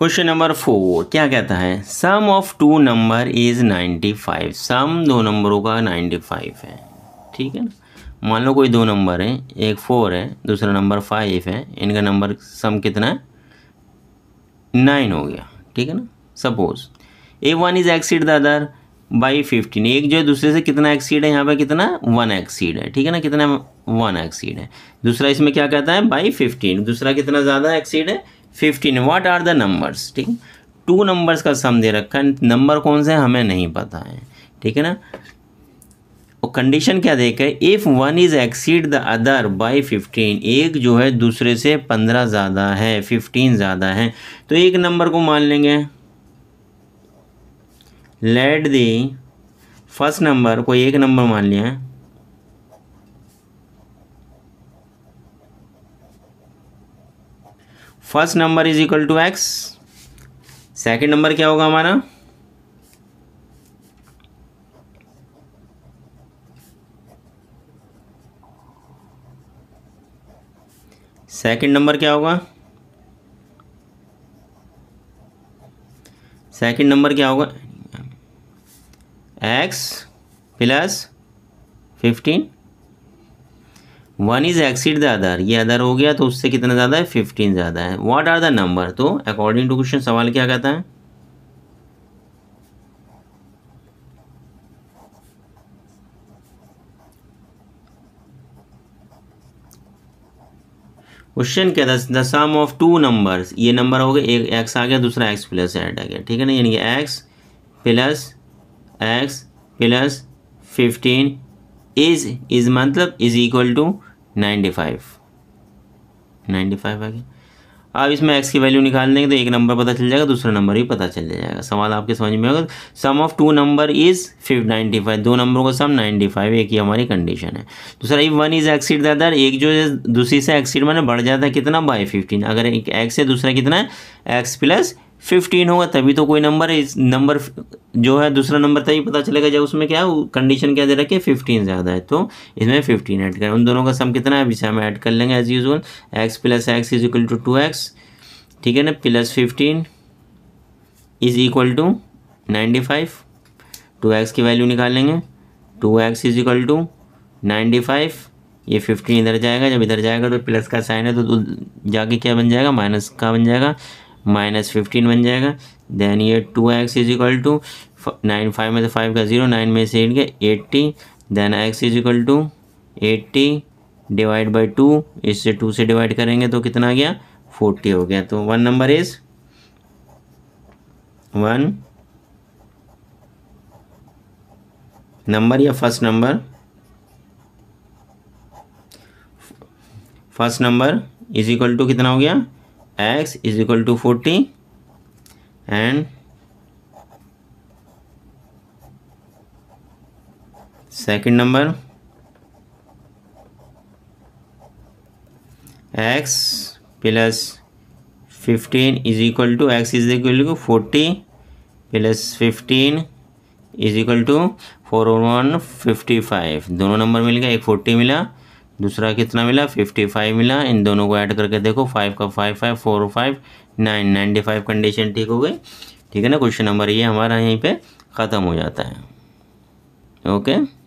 question number four क्या कहता है sum of two number is ninety five sum दो नंबरों का नाइन्टी फाइव है ठीक है ना मान लो कोई दो नंबर है एक फोर है दूसरा नंबर फाइव है इनका नंबर सम कितना है नाइन हो गया ठीक है ना suppose a one is exceed the other by fifteen एक जो है दूसरे से कितना एक्सीड है यहाँ पे कितना वन एक्सीड है ठीक है ना कितना वन एक्सीड है दूसरा इसमें क्या कहता है बाई फिफ्टीन दूसरा कितना ज़्यादा एक्सीड है fifteen what are the numbers ठीक टू नंबर्स का सम दे रखा है नंबर कौन से हमें नहीं पता है ठीक है ना और कंडीशन क्या देखे if one is exceed the other by fifteen एक जो है दूसरे से पंद्रह ज़्यादा है फिफ्टीन ज़्यादा है तो एक नंबर को मान लेंगे लेट दी फर्स्ट नंबर को एक नंबर मान लिया है first number is equal to x second number क्या होगा हमारा सेकेंड नंबर क्या होगा सेकेंड नंबर क्या होगा x plus fifteen one is exceed the other ये अदर हो गया तो उससे कितना ज़्यादा है फिफ्टीन ज़्यादा है वॉट आर द नंबर तो अकॉर्डिंग टू क्वेश्चन सवाल क्या कहता है क्वेश्चन क्या था the sum of two numbers ये नंबर हो गए एक एक्स आ गया दूसरा एक्स प्लस एड आ गया ठीक है ना यानी कि x plus x plus fifteen is is मतलब is equal to ninety five ninety five आ गया अब इसमें एक्स की वैल्यू निकाल देंगे तो एक नंबर पता चल जाएगा दूसरा नंबर ही पता चल जाएगा सवाल आपके समझ में होगा sum of two number is fif ninety five दो नंबरों का सम नाइन्टी फाइव एक ही हमारी कंडीशन है दूसरा if one is exceed the other एक जो दूसरी से एक्सीड मैंने बढ़ जाता है कितना बाई फिफ्टीन अगर एक एक्स है दूसरा कितना है एक्स प्लस फिफ्टीन होगा तभी तो कोई नंबर है इस नंबर जो है दूसरा नंबर तभी पता चलेगा जब उसमें क्या कंडीशन क्या दे रखी है फिफ्टीन ज़्यादा है तो इसमें फिफ्टीन ऐड करें उन दोनों का सम कितना है अभी से हम ऐड कर लेंगे as usual x plus x is equal to two x ठीक है ना plus fifteen is equal to ninety five two x की वैल्यू निकाल लेंगे two x is equal to ninety five ये फिफ्टीन इधर जाएगा जब इधर जाएगा तो प्लस का साइन है तो, तो जाके क्या बन जाएगा माइनस का बन जाएगा माइनस फिफ्टीन बन जाएगा देन ये two x is equal to nine five में से फाइव का ज़ीरो नाइन में से एट गया eighty then x is equal to eighty divide by two इससे टू से डिवाइड करेंगे तो कितना गया फोर्टी हो गया तो one number is one number या first number first number is equal to कितना हो गया x is equal to 40 and second number x plus 15 is equal to x is equal to 40 plus 15 is equal to four और one fifty दोनों number मिल गया एक 40 मिला दूसरा कितना मिला फिफ्टी फाइव मिला इन दोनों को ऐड करके देखो फाइव का five five four five nine ninety five condition ठीक हो गई ठीक है ना क्वेश्चन नंबर ये हमारा यहीं पे ख़त्म हो जाता है ओके